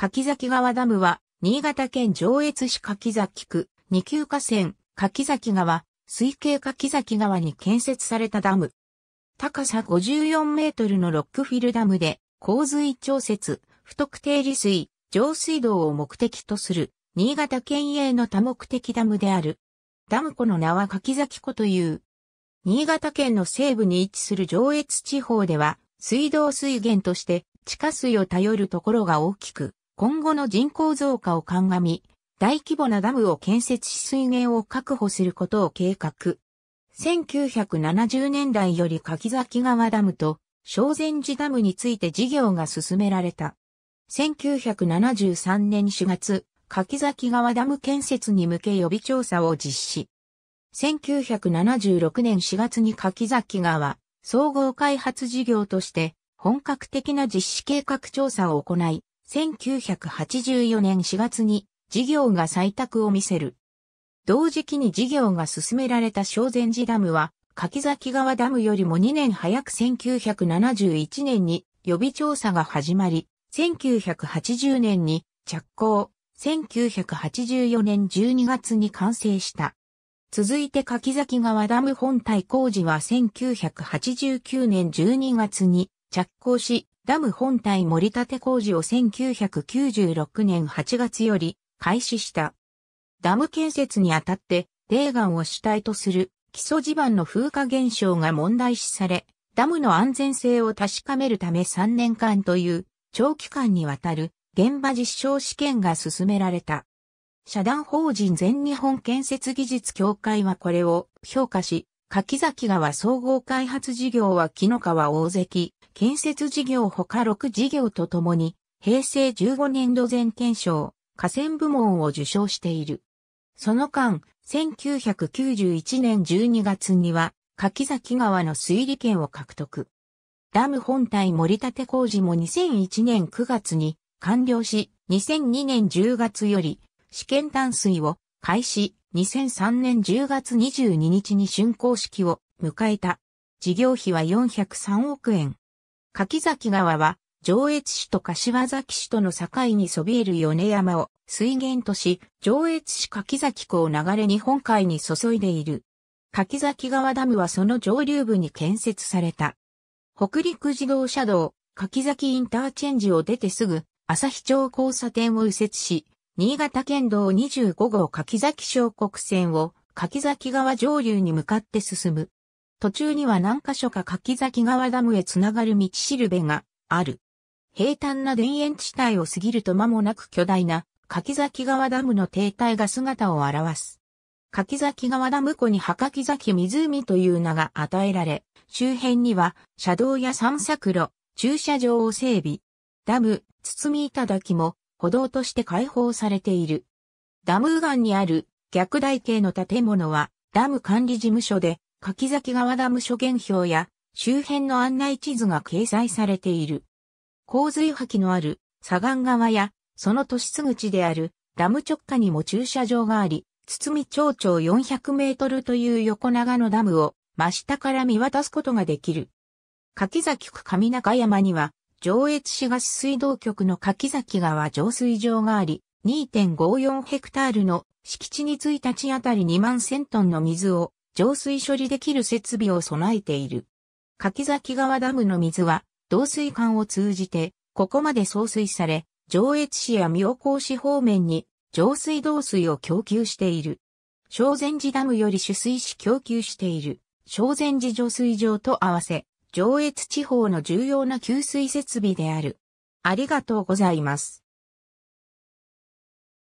柿崎川ダムは、新潟県上越市柿崎区、二級河川、柿崎川、水系柿崎川に建設されたダム。高さ54メートルのロックフィルダムで、洪水調節、不特定利水、上水道を目的とする、新潟県営の多目的ダムである。ダム湖の名は柿崎湖という。新潟県の西部に位置する上越地方では、水道水源として地下水を頼るところが大きく、今後の人口増加を鑑み、大規模なダムを建設し水源を確保することを計画。1970年代より柿崎川ダムと正善寺ダムについて事業が進められた。1973年4月、柿崎川ダム建設に向け予備調査を実施。1976年4月に柿崎川総合開発事業として本格的な実施計画調査を行い、1984年4月に事業が採択を見せる。同時期に事業が進められた小善寺ダムは、柿崎川ダムよりも2年早く1971年に予備調査が始まり、1980年に着工、1984年12月に完成した。続いて柿崎川ダム本体工事は1989年12月に着工し、ダム本体盛り立て工事を1996年8月より開始した。ダム建設にあたって、泥岩を主体とする基礎地盤の風化現象が問題視され、ダムの安全性を確かめるため3年間という長期間にわたる現場実証試験が進められた。社団法人全日本建設技術協会はこれを評価し、柿崎川総合開発事業は木の川大関、建設事業ほか6事業とともに、平成15年度前検証、河川部門を受賞している。その間、1991年12月には、柿崎川の水利権を獲得。ダム本体盛り立て工事も2001年9月に完了し、2002年10月より試験淡水を開始、2003年10月22日に竣工式を迎えた。事業費は403億円。柿崎川は上越市と柏崎市との境にそびえる米山を水源とし、上越市柿崎湖を流れ日本海に注いでいる。柿崎川ダムはその上流部に建設された。北陸自動車道、柿崎インターチェンジを出てすぐ、朝日町交差点を右折し、新潟県道25号柿崎小国線を柿崎川上流に向かって進む。途中には何箇所か柿崎川ダムへつながる道しるべがある。平坦な田園地帯を過ぎると間もなく巨大な柿崎川ダムの停滞が姿を現す。柿崎川ダム湖に葉柿崎湖という名が与えられ、周辺には車道や散策路、駐車場を整備。ダム、包み頂も歩道として開放されている。ダム右岸にある逆台形の建物はダム管理事務所で柿崎川ダム諸元表や周辺の案内地図が掲載されている。洪水棄のある左岸側やその都市口であるダム直下にも駐車場があり、堤町長400メートルという横長のダムを真下から見渡すことができる。柿崎区上中山には上越市ガス水道局の柿崎川浄水場があり、2.54ヘクタールの敷地に1日あたり2万1000トンの水を浄水処理できる設備を備えている。柿崎川ダムの水は、導水管を通じて、ここまで送水され、上越市や妙高市方面に浄水道水を供給している。正前寺ダムより取水し供給している。正前寺浄水場と合わせ、上越地方の重要な給水設備である。ありがとうございます。